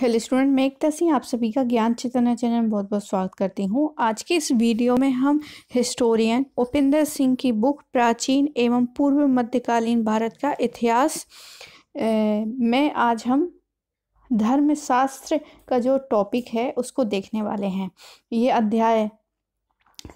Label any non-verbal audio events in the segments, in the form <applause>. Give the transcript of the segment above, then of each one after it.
hello student मैं एकता सिंह आप सभी का ज्ञान चेतना चैनल में बहुत बहुत स्वागत करती हूँ आज के इस वीडियो में हम हिस्टोरियन उपेंद्र सिंह की बुक प्राचीन एवं पूर्व मध्यकालीन भारत का इतिहास में आज हम धर्मशास्त्र का जो टॉपिक है उसको देखने वाले हैं ये अध्याय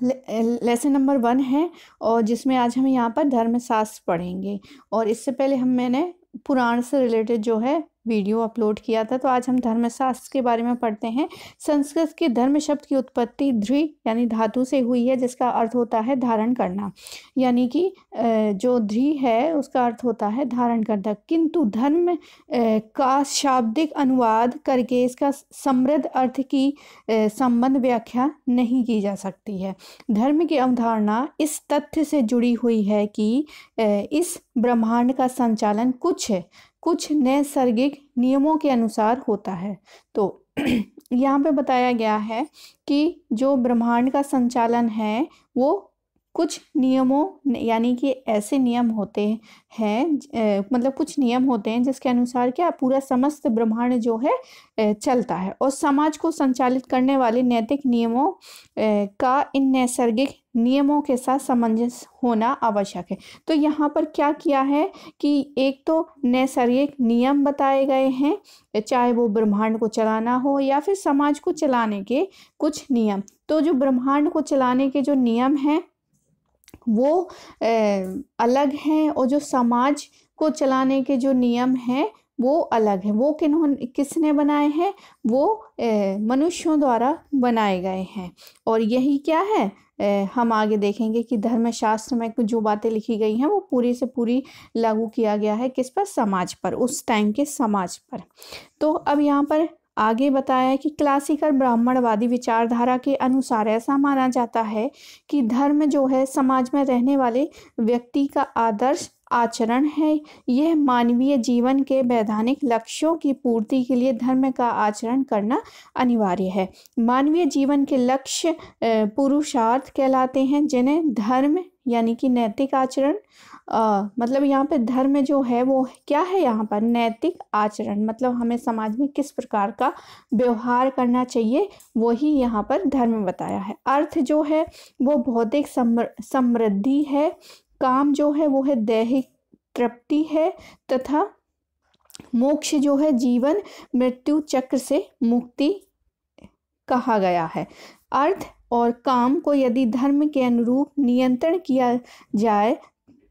लेसन नंबर वन है और जिसमें आज हम यहाँ पर धर्मशास्त्र पढ़ेंगे और इससे पहले हम मैंने पुराण से रिलेटेड जो है वीडियो अपलोड किया था तो आज हम धर्मशास्त्र के बारे में पढ़ते हैं संस्कृत के धर्म शब्द की उत्पत्ति ध्री यानी धातु से हुई है जिसका अर्थ होता है धारण करना यानी कि जो ध्री है उसका अर्थ होता है धारण करना किंतु धर्म का शाब्दिक अनुवाद करके इसका समृद्ध अर्थ की संबंध व्याख्या नहीं की जा सकती है धर्म की अवधारणा इस तथ्य से जुड़ी हुई है कि इस ब्रह्मांड का संचालन कुछ कुछ नैसर्गिक नियमों के अनुसार होता है तो <clears throat> यहाँ पे बताया गया है कि जो ब्रह्मांड का संचालन है वो कुछ नियमों यानी कि ऐसे नियम होते हैं मतलब कुछ नियम होते हैं जिसके अनुसार क्या पूरा समस्त ब्रह्मांड जो है चलता है और समाज को संचालित करने वाले नैतिक नियमों का इन नैसर्गिक नियमों के साथ सामंजस्य होना आवश्यक है तो यहाँ पर क्या किया है कि एक तो नैसर्गिक नियम बताए गए हैं चाहे वो ब्रह्मांड को चलाना हो या फिर समाज को चलाने के कुछ नियम तो जो ब्रह्मांड को चलाने के जो नियम हैं वो अलग हैं और जो समाज को चलाने के जो नियम हैं वो अलग हैं वो किन्होंने किसने बनाए हैं वो मनुष्यों द्वारा बनाए गए हैं और यही क्या है हम आगे देखेंगे कि धर्मशास्त्र में जो बातें लिखी गई हैं वो पूरी से पूरी लागू किया गया है किस पर समाज पर उस टाइम के समाज पर तो अब यहाँ पर आगे बताया कि क्लासिकल ब्राह्मणवादी विचारधारा के अनुसार ऐसा माना जाता है कि धर्म जो है समाज में रहने वाले व्यक्ति का आदर्श आचरण है यह मानवीय जीवन के वैधानिक लक्ष्यों की पूर्ति के लिए धर्म का आचरण करना अनिवार्य है मानवीय जीवन के लक्ष्य पुरुषार्थ कहलाते हैं जिन्हें धर्म यानी कि नैतिक आचरण मतलब यहाँ पे धर्म जो है वो क्या है यहाँ पर नैतिक आचरण मतलब हमें समाज में किस प्रकार का व्यवहार करना चाहिए वही यहाँ पर धर्म बताया है अर्थ जो है वो भौतिक समृद्धि है काम जो है वो है दैहिक तृप्ति है तथा मोक्ष जो है जीवन मृत्यु चक्र से मुक्ति कहा गया है अर्थ और काम को यदि धर्म के अनुरूप नियंत्रण किया जाए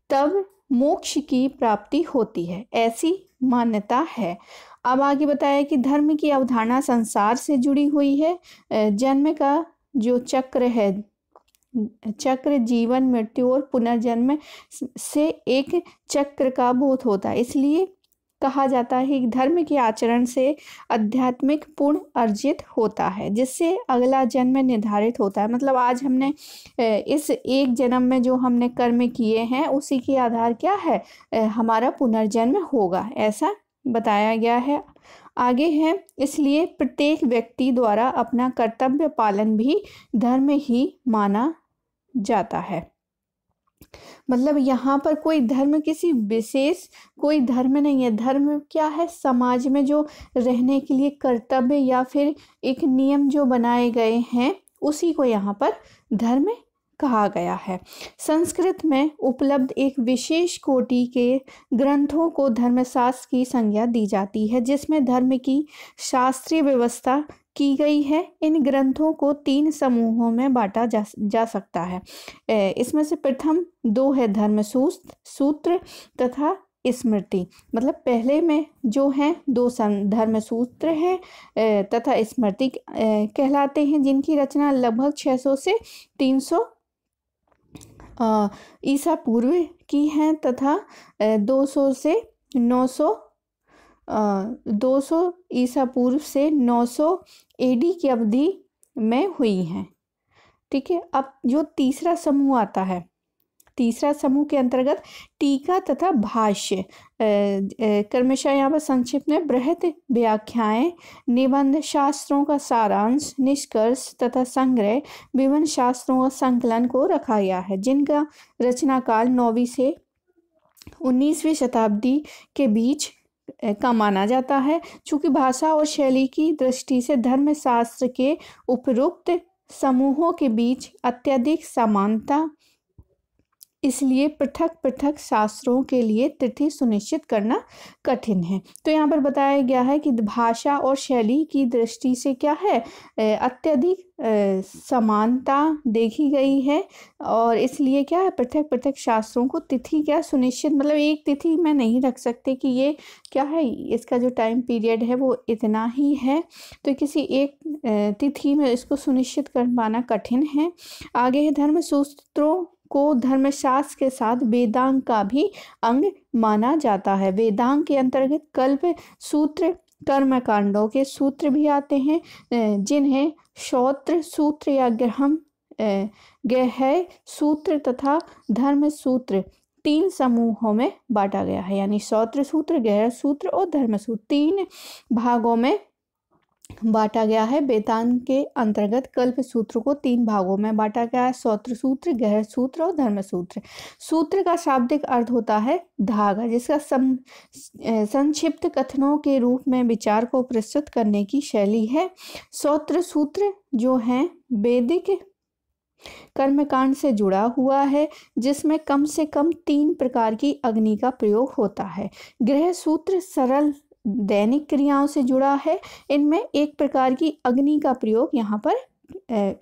तब मोक्ष की प्राप्ति होती है ऐसी मान्यता है अब आगे बताया कि धर्म की अवधारणा संसार से जुड़ी हुई है जन्म का जो चक्र है चक्र जीवन मृत्यु और पुनर्जन्म से एक चक्र का बोध होता है इसलिए कहा जाता है कि धर्म के आचरण से आध्यात्मिक पुण्य अर्जित होता है जिससे अगला जन्म निर्धारित होता है मतलब आज हमने इस एक जन्म में जो हमने कर्म किए हैं उसी के आधार क्या है हमारा पुनर्जन्म होगा ऐसा बताया गया है आगे है इसलिए प्रत्येक व्यक्ति द्वारा अपना कर्तव्य पालन भी धर्म ही माना जाता है मतलब यहाँ पर कोई धर्म किसी विशेष कोई धर्म नहीं है धर्म क्या है समाज में जो रहने के लिए कर्तव्य या फिर एक नियम जो बनाए गए हैं उसी को यहाँ पर धर्म कहा गया है संस्कृत में उपलब्ध एक विशेष कोटि के ग्रंथों को धर्मशास्त्र की संज्ञा दी जाती है जिसमें धर्म की शास्त्रीय व्यवस्था की गई है इन ग्रंथों को तीन समूहों में बांटा जा, जा सकता है इसमें से प्रथम दो है धर्म सूत्र तथा स्मृति मतलब पहले में जो हैं दो धर्म सूत्र हैं तथा स्मृति कहलाते हैं जिनकी रचना लगभग 600 से 300 ईसा पूर्व की हैं तथा 200 से 900 200 ईसा पूर्व से 900 एडी की अवधि में हुई हैं ठीक है अब जो तीसरा समूह आता है तीसरा समूह के अंतर्गत टीका तथा भाष्य कर्मशा यहाँ पर संक्षिप्त में बृहत व्याख्याएं निबंध शास्त्रों का सारांश निष्कर्ष तथा संग्रह विभिन्न शास्त्रों और संकलन को रखा गया है जिनका रचनाकाल नौवीं से उन्नीसवीं शताब्दी के बीच का माना जाता है चूँकि भाषा और शैली की दृष्टि से धर्मशास्त्र के उपरोक्त समूहों के बीच अत्यधिक समानता इसलिए पृथक पृथक शास्त्रों के लिए तिथि सुनिश्चित करना कठिन है तो यहाँ पर बताया गया है कि भाषा और शैली की दृष्टि से क्या है अत्यधिक समानता देखी गई है और इसलिए क्या है पृथक पृथक शास्त्रों को तिथि क्या सुनिश्चित मतलब एक तिथि में नहीं रख सकते कि ये क्या है इसका जो टाइम पीरियड है वो इतना ही है तो किसी एक तिथि में इसको सुनिश्चित कर पाना कठिन है आगे है धर्म सूत्रों को धर्मशास्त्र के साथ वेदांग का भी अंग माना जाता है वेदांग के अंतर्गत कल्प सूत्र कर्म कांडों के सूत्र भी आते हैं जिन्हें श्रोत्र सूत्र या ग्रहम गह सूत्र तथा धर्म सूत्र तीन समूहों में बांटा गया है यानी श्रोत्र सूत्र गहर सूत्र और धर्म सूत्र तीन भागों में बांटा गया है वेदांत के अंतर्गत कल्प सूत्र को तीन भागों में बांटा गया है सौत्र सूत्र गहर सूत्र और धर्म सूत्र सूत्र का शाब्दिक अर्थ होता है धागा जिसका संक्षिप्त कथनों के रूप में विचार को प्रस्तुत करने की शैली है सौत्र सूत्र जो है वेदिक कर्मकांड से जुड़ा हुआ है जिसमें कम से कम तीन प्रकार की अग्नि का प्रयोग होता है गृह सूत्र सरल दैनिक क्रियाओं से जुड़ा है इनमें एक प्रकार की अग्नि का प्रयोग यहाँ पर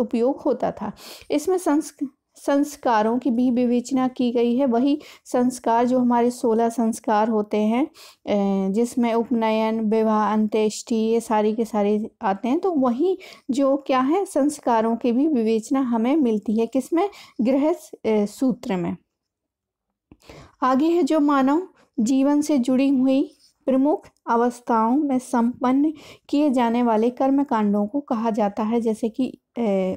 उपयोग होता था इसमें संस्क संस्कारों की भी विवेचना की गई है वही संस्कार जो हमारे सोलह संस्कार होते हैं जिसमें उपनयन विवाह अंत्येष्टि ये सारी के सारे आते हैं तो वही जो क्या है संस्कारों की भी विवेचना हमें मिलती है किसमें गृह सूत्र में आगे है जो मानव जीवन से जुड़ी हुई प्रमुख अवस्थाओं में संपन्न किए जाने वाले कर्म कांडों को कहा जाता है जैसे कि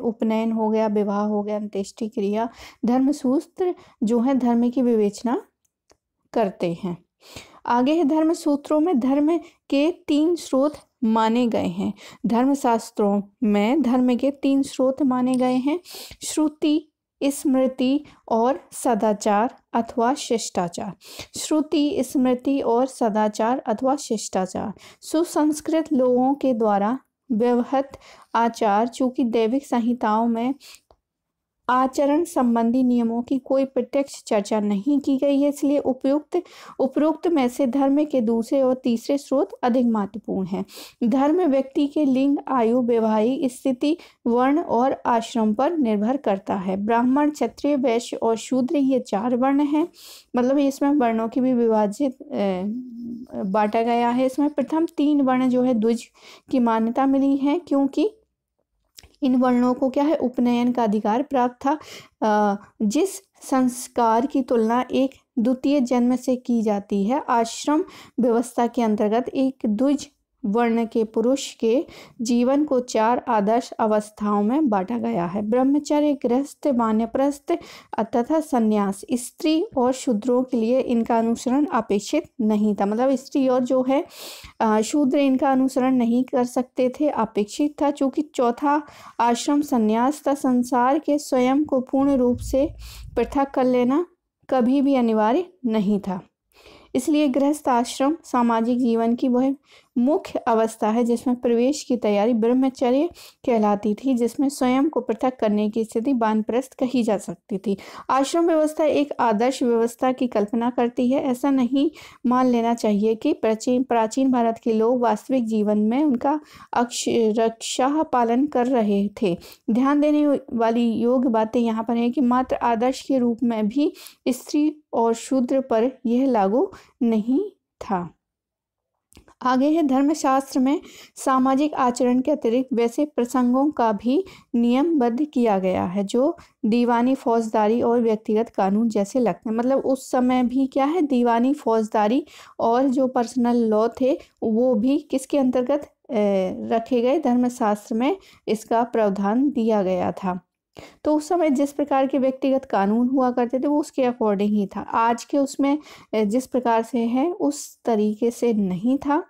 उपनयन हो गया विवाह हो गया अंत्येष्टि क्रिया धर्म सूत्र जो है धर्म की विवेचना करते हैं आगे है धर्म सूत्रों में धर्म के तीन स्रोत माने गए हैं धर्मशास्त्रों में धर्म के तीन स्रोत माने गए हैं श्रुति स्मृति और सदाचार अथवा शिष्टाचार श्रुति स्मृति और सदाचार अथवा शिष्टाचार सुसंस्कृत लोगों के द्वारा व्यवहत आचार चूंकि दैविक संहिताओं में आचरण संबंधी नियमों की कोई प्रत्यक्ष चर्चा नहीं की गई है इसलिए उपयुक्त उपरोक्त में से धर्म के दूसरे और तीसरे स्रोत अधिक महत्वपूर्ण हैं धर्म व्यक्ति के लिंग आयु वैवाहिक स्थिति वर्ण और आश्रम पर निर्भर करता है ब्राह्मण क्षत्रिय वैश्य और शूद्र ये चार वर्ण हैं मतलब इसमें वर्णों की भी विभाजित बांटा गया है इसमें प्रथम तीन वर्ण जो है द्विज की मान्यता मिली है क्योंकि इन वर्णों को क्या है उपनयन का अधिकार प्राप्त था जिस संस्कार की तुलना एक द्वितीय जन्म से की जाती है आश्रम व्यवस्था के अंतर्गत एक द्विज वर्ण के पुरुष के जीवन को चार आदर्श अवस्थाओं में बांटा गया है ब्रह्मचर्य गृहस्थ वानप्रस्थ तथा संन्यास स्त्री और शूद्रों के लिए इनका अनुसरण अपेक्षित नहीं था मतलब स्त्री और जो है शूद्र इनका अनुसरण नहीं कर सकते थे अपेक्षित था चूँकि चौथा आश्रम संन्यास था संसार के स्वयं को पूर्ण रूप से पृथक कर लेना कभी भी अनिवार्य नहीं था इसलिए गृहस्थ आश्रम सामाजिक जीवन की वह मुख्य अवस्था है जिसमें प्रवेश की तैयारी ब्रह्मचर्य कहलाती थी जिसमें स्वयं को पृथक करने की स्थिति बानप्रस्त कही जा सकती थी आश्रम व्यवस्था एक आदर्श व्यवस्था की कल्पना करती है ऐसा नहीं मान लेना चाहिए कि प्राचीन प्राचीन भारत के लोग वास्तविक जीवन में उनका अक्ष रक्षा पालन कर रहे थे ध्यान देने वाली योग्य बातें यहाँ पर है कि मात्र आदर्श के रूप में भी स्त्री और शूद्र पर यह लागू नहीं था आगे है धर्मशास्त्र में सामाजिक आचरण के अतिरिक्त वैसे प्रसंगों का भी नियमबद्ध किया गया है जो दीवानी फौजदारी और व्यक्तिगत कानून जैसे लगते हैं मतलब उस समय भी क्या है दीवानी फौजदारी और जो पर्सनल लॉ थे वो भी किसके अंतर्गत रखे गए धर्मशास्त्र में इसका प्रावधान दिया गया था तो उस समय जिस प्रकार के व्यक्तिगत कानून हुआ करते थे वो उसके अकॉर्डिंग ही था आज के उसमें जिस प्रकार से है उस तरीके से नहीं था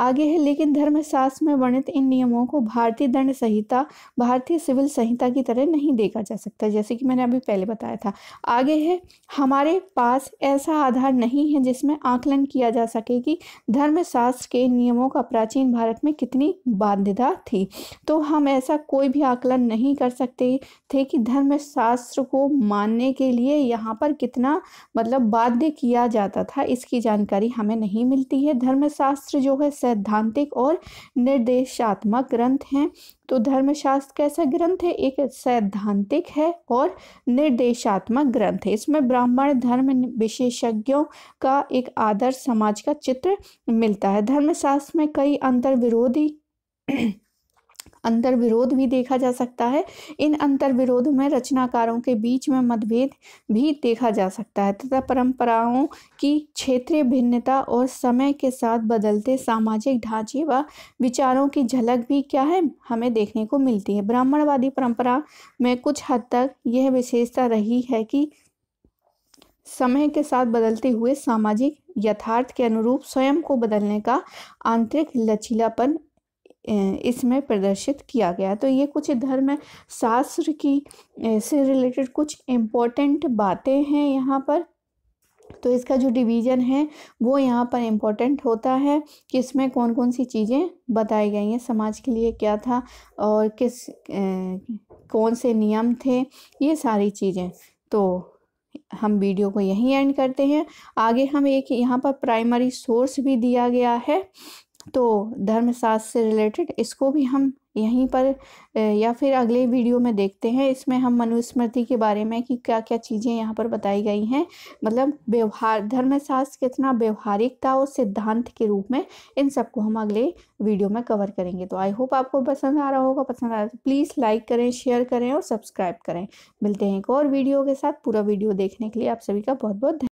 आगे है लेकिन धर्मशास्त्र में वर्णित इन नियमों को भारतीय दंड संहिता भारतीय सिविल संहिता की तरह नहीं देखा जा सकता जैसे कि मैंने अभी पहले बताया था आगे है हमारे पास ऐसा आधार नहीं है जिसमें आकलन किया जा सके कि धर्मशास्त्र के नियमों का प्राचीन भारत में कितनी बाध्यता थी तो हम ऐसा कोई भी आकलन नहीं कर सकते थे कि धर्म शास्त्र को मानने के लिए यहाँ पर कितना मतलब बाध्य किया जाता था इसकी जानकारी हमें नहीं मिलती है धर्मशास्त्र जो है सैद्धांतिक और निर्देशात्मक ग्रंथ हैं तो धर्मशास्त्र कैसा ग्रंथ है एक सैद्धांतिक है और निर्देशात्मक ग्रंथ है इसमें ब्राह्मण धर्म विशेषज्ञों का एक आदर्श समाज का चित्र मिलता है धर्मशास्त्र में कई अंतर विरोधी अंतर विरोध भी देखा जा सकता है इन अंतर विरोध में रचनाकारों के बीच में मतभेद भी देखा जा सकता है तथा परंपराओं की क्षेत्रीय भिन्नता और समय के साथ बदलते सामाजिक ढांचे व विचारों की झलक भी क्या है हमें देखने को मिलती है ब्राह्मणवादी परंपरा में कुछ हद तक यह विशेषता रही है कि समय के साथ बदलते हुए सामाजिक यथार्थ के अनुरूप स्वयं को बदलने का आंतरिक लचीलापन इसमें प्रदर्शित किया गया तो ये कुछ धर्म शास्त्र की से रिलेटेड कुछ इम्पोर्टेंट बातें हैं यहाँ पर तो इसका जो डिवीज़न है वो यहाँ पर इम्पोर्टेंट होता है कि इसमें कौन कौन सी चीज़ें बताई गई हैं समाज के लिए क्या था और किस ए, कौन से नियम थे ये सारी चीज़ें तो हम वीडियो को यहीं एंड करते हैं आगे हम एक यहाँ पर प्राइमरी सोर्स भी दिया गया है तो धर्मशास्त्र से रिलेटेड इसको भी हम यहीं पर या फिर अगले वीडियो में देखते हैं इसमें हम मनुस्मृति के बारे में कि क्या क्या चीज़ें यहाँ पर बताई गई हैं मतलब व्यवहार धर्मशास्त्र कितना व्यवहारिकता और सिद्धांत के रूप में इन सबको हम अगले वीडियो में कवर करेंगे तो आई होप आपको पसंद आ रहा होगा पसंद आ रहा प्लीज़ लाइक करें शेयर करें और सब्सक्राइब करें मिलते हैं एक और वीडियो के साथ पूरा वीडियो देखने के लिए आप सभी का बहुत बहुत